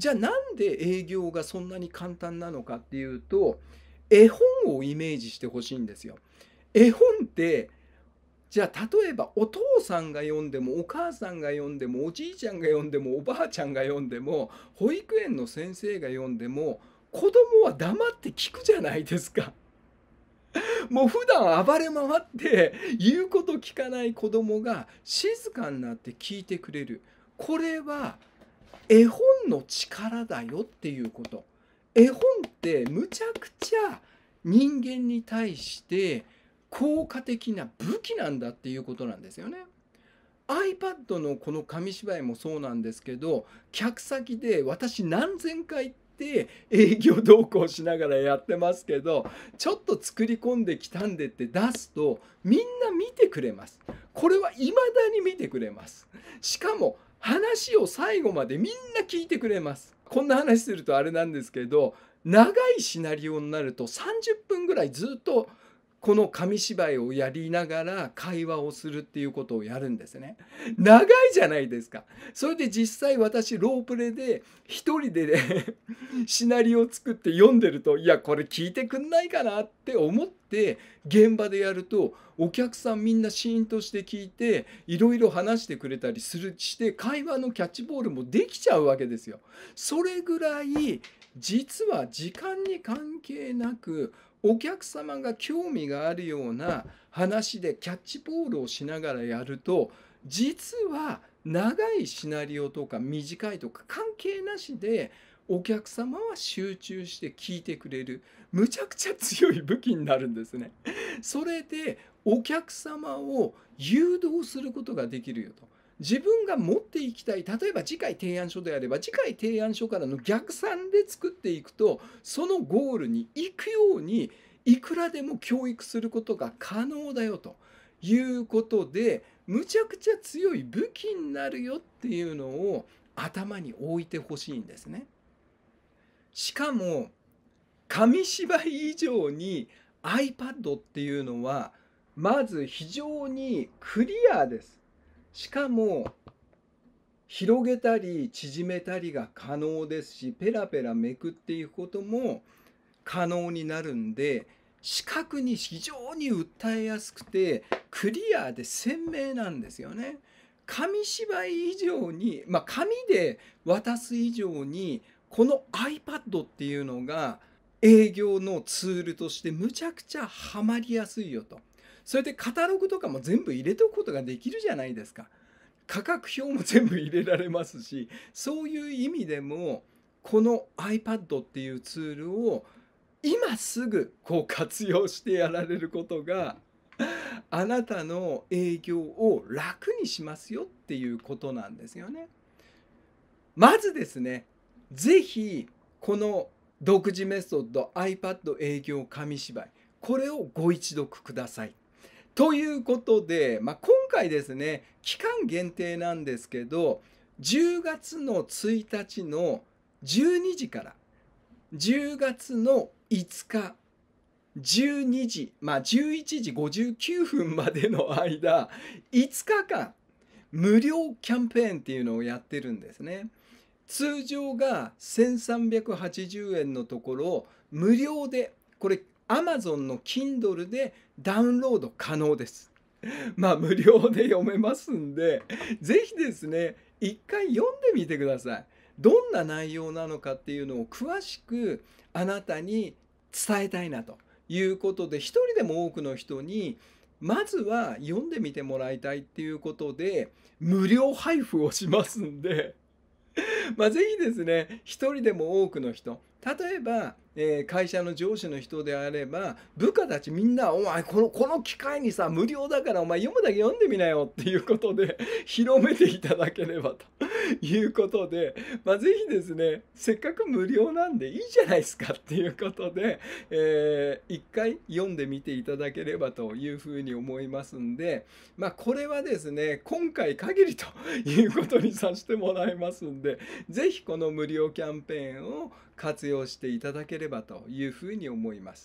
じゃあなんで営業がそんなに簡単なのかっていうと絵本をイメージしてほしいんですよ。絵本ってじゃあ例えばお父さんが読んでもお母さんが読んでもおじいちゃんが読んでもおばあちゃんが読んでも保育園の先生が読んでも子供は黙って聞くじゃないですか。もう普段暴れ回って言うこと聞かない子供が静かになって聞いてくれる。これは絵本の力だよっていうこと絵本ってむちゃくちゃ人間に対して効果的な武器なんだっていうことなんですよね。iPad のこの紙芝居もそうなんですけど客先で私何千回って営業同行しながらやってますけどちょっと作り込んできたんでって出すとみんな見てくれます。これは未だに見てくれます。しかも話を最後までみんな聞いてくれます。こんな話するとあれなんですけど長いシナリオになると30分ぐらいずっとこの紙芝居をやりながら会話をするっていうことをやるんですね。長いじゃないですか。それで実際私ロープレで一人でね シナリオを作って読んでるといやこれ聞いてくんないかなって思って現場でやるとお客さんみんなシーンとして聞いていろいろ話してくれたりするして会話のキャッチボールもできちゃうわけですよ。それぐらい実は時間に関係なくお客様が興味があるような話でキャッチボールをしながらやると実は長いシナリオとか短いとか関係なしでお客様は集中して聞いてくれるむちゃくちゃ強い武器になるんですね。それでお客様を誘導することができるよと。自分が持っていきたい例えば次回提案書であれば次回提案書からの逆算で作っていくとそのゴールに行くようにいくらでも教育することが可能だよということでむちゃくちゃ強い武器になるよっていうのを頭に置いてほしいんですね。しかも紙芝居以上に iPad っていうのはまず非常にクリアです。しかも広げたり縮めたりが可能ですしペラペラめくっていくことも可能になるんで視覚に非常に訴えやすくてクリアで鮮明なんですよね。紙芝居以上に、まあ、紙で渡す以上にこの iPad っていうのが営業のツールとしてむちゃくちゃハマりやすいよと。それでカタログとかも全部入れておくことができるじゃないですか。価格表も全部入れられますしそういう意味でもこの iPad っていうツールを今すぐこう活用してやられることがあなたの営業を楽にしますよっていうことなんですよね。まずですね、是非この独自メソッド iPad 営業紙芝居これをご一読ください。ということで、まあ、今回ですね、期間限定なんですけど、10月の1日の12時から、10月の5日、12時、まあ、11時59分までの間、5日間、無料キャンペーンっていうのをやってるんですね。通常が1380円のところ、無料で、これ Amazon の Kindle でダウンロード可能です。まあ無料で読めますんで、是非ですね、一回読んでみてください。どんな内容なのかっていうのを詳しくあなたに伝えたいなということで、一人でも多くの人にまずは読んでみてもらいたいっていうことで、無料配布をしますんで、まあ、ぜひですね、一人でも多くの人、例えば、えー、会社の上司の人であれば、部下たちみんな、お前この、この機会にさ、無料だからお前読むだけ読んでみなよっていうことで広めていただければと。いうことで、まあ、ぜひですね、せっかく無料なんでいいじゃないですかっていうことで、えー、一回読んでみていただければというふうに思いますんで、まあ、これはですね、今回限りということにさせてもらいますんで、ぜひこの無料キャンペーンを活用していただければというふうに思います。